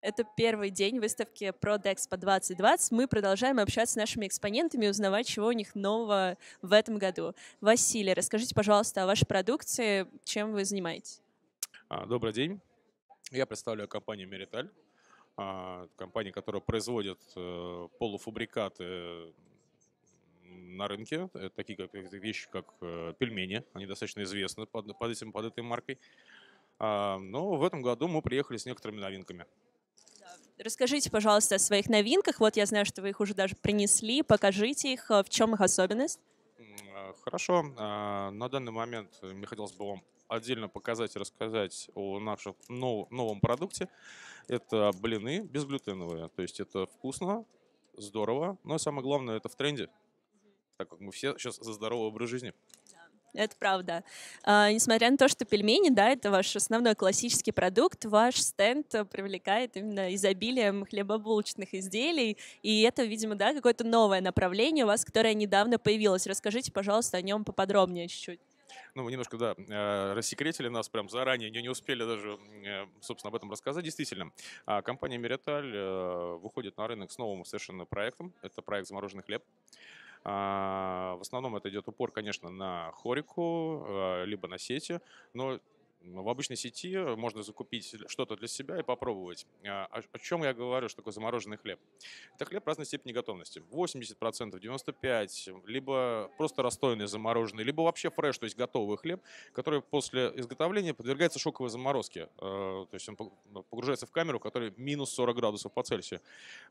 Это первый день выставки ProDex по 2020. Мы продолжаем общаться с нашими экспонентами и узнавать, чего у них нового в этом году. Василий, расскажите, пожалуйста, о вашей продукции, чем вы занимаетесь. А, добрый день. Я представляю компанию «Мериталь», компания, которая производит э, полуфабрикаты на рынке, такие как, вещи, как э, пельмени. Они достаточно известны под, под, этим, под этой маркой. А, но в этом году мы приехали с некоторыми новинками – Расскажите, пожалуйста, о своих новинках. Вот я знаю, что вы их уже даже принесли. Покажите их. Э, в чем их особенность? Э, хорошо. А, на данный момент э, мне хотелось бы вам отдельно показать и рассказать о нашем новом продукте. Это блины безглютеновые. То есть это вкусно, здорово, но самое главное, это в тренде, так как мы все сейчас за здоровый образ жизни это правда. А, несмотря на то, что пельмени, да, это ваш основной классический продукт, ваш стенд привлекает именно изобилием хлебобулочных изделий, и это, видимо, да, какое-то новое направление у вас, которое недавно появилось. Расскажите, пожалуйста, о нем поподробнее чуть-чуть. Ну, вы немножко, да, а, рассекретили нас прям заранее, не, не успели даже, э, собственно, об этом рассказать. Действительно, а, компания «Мириталь» э, выходит на рынок с новым совершенно проектом. Это проект «Замороженный хлеб». А, в основном это идет упор, конечно, на хорику, а, либо на сети, но в обычной сети э, можно закупить что-то для себя и попробовать. А, о, о чем я говорю, что такое замороженный хлеб? Это хлеб разной степени готовности. 80%, 95%, либо просто расстойный замороженный, либо вообще фреш, то есть готовый хлеб, который после изготовления подвергается шоковой заморозке. Э, то есть он ну, погружается в камеру, которая минус 40 градусов по Цельсию.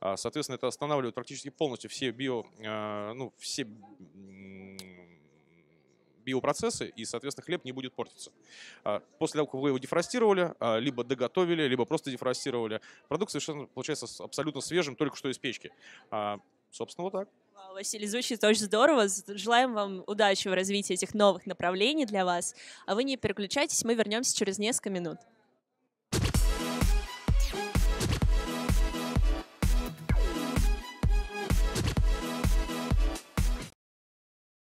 А, соответственно, это останавливает практически полностью все био, э, ну, все биопроцессы, и, соответственно, хлеб не будет портиться. А, после того, как вы его дефростировали, а, либо доготовили, либо просто дефростировали, продукт совершенно получается абсолютно свежим, только что из печки. А, собственно, вот так. Вау, Василий, звучит очень здорово. Желаем вам удачи в развитии этих новых направлений для вас. А вы не переключайтесь, мы вернемся через несколько минут.